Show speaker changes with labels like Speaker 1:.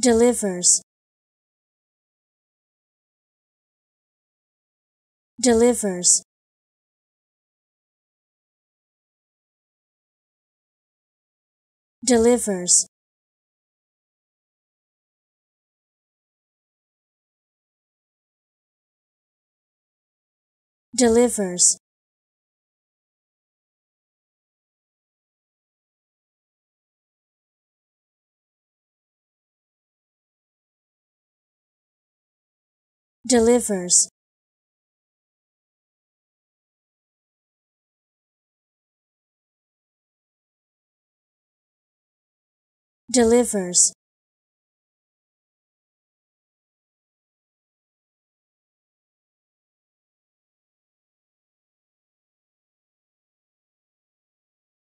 Speaker 1: delivers delivers delivers delivers delivers delivers